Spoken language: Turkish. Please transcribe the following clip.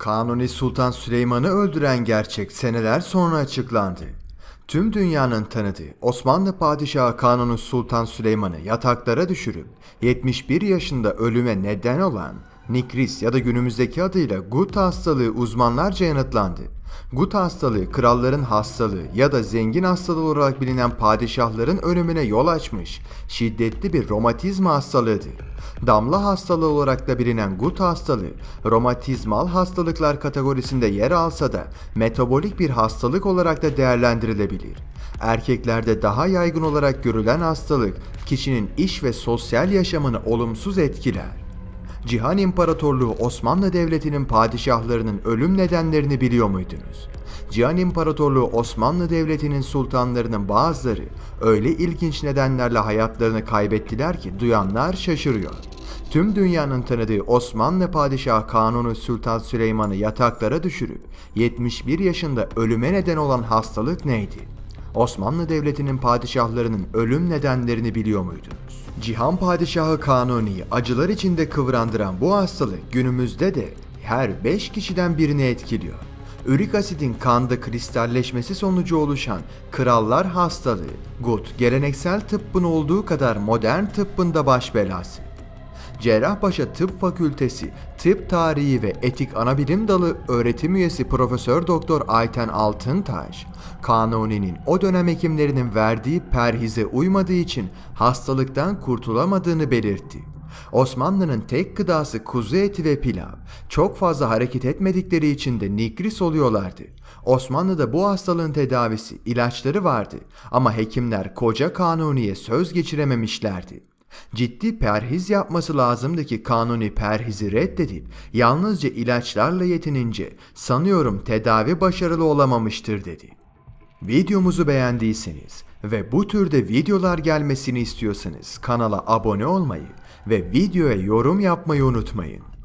Kanuni Sultan Süleyman'ı öldüren gerçek seneler sonra açıklandı. Tüm dünyanın tanıdığı Osmanlı Padişahı Kanuni Sultan Süleyman'ı yataklara düşürüp 71 yaşında ölüme neden olan Nikris ya da günümüzdeki adıyla gut hastalığı uzmanlarca yanıtlandı. Gut hastalığı kralların hastalığı ya da zengin hastalığı olarak bilinen padişahların ölümüne yol açmış şiddetli bir romatizma hastalığıdır. Damla hastalığı olarak da bilinen gut hastalığı romatizmal hastalıklar kategorisinde yer alsa da metabolik bir hastalık olarak da değerlendirilebilir. Erkeklerde daha yaygın olarak görülen hastalık kişinin iş ve sosyal yaşamını olumsuz etkiler. Cihan İmparatorluğu Osmanlı Devleti'nin padişahlarının ölüm nedenlerini biliyor muydunuz? Cihan İmparatorluğu Osmanlı Devleti'nin sultanlarının bazıları öyle ilginç nedenlerle hayatlarını kaybettiler ki duyanlar şaşırıyor. Tüm dünyanın tanıdığı Osmanlı Padişahı Kanuni Sultan Süleyman'ı yataklara düşürüp 71 yaşında ölüme neden olan hastalık neydi? Osmanlı Devleti'nin padişahlarının ölüm nedenlerini biliyor muydunuz? Cihan Padişahı Kanuni acılar içinde kıvrandıran bu hastalık günümüzde de her 5 kişiden birini etkiliyor. Ürik asidin kanda kristalleşmesi sonucu oluşan krallar hastalığı, gut geleneksel tıbbın olduğu kadar modern tıbbın da baş belası. Cerrahpaşa Tıp Fakültesi Tıp Tarihi ve Etik Anabilim Dalı öğretim üyesi Profesör Doktor Ayten Altıntaş, Kanuni'nin o dönem hekimlerinin verdiği perhize uymadığı için hastalıktan kurtulamadığını belirtti. Osmanlı'nın tek gıdası kuzu eti ve pilav. Çok fazla hareket etmedikleri için de nigris oluyorlardı. Osmanlı'da bu hastalığın tedavisi, ilaçları vardı ama hekimler koca kanuniye söz geçirememişlerdi. Ciddi perhiz yapması lazımdı ki kanuni perhizi reddedip yalnızca ilaçlarla yetinince sanıyorum tedavi başarılı olamamıştır dedi. Videomuzu beğendiyseniz ve bu türde videolar gelmesini istiyorsanız kanala abone olmayı ve videoya yorum yapmayı unutmayın.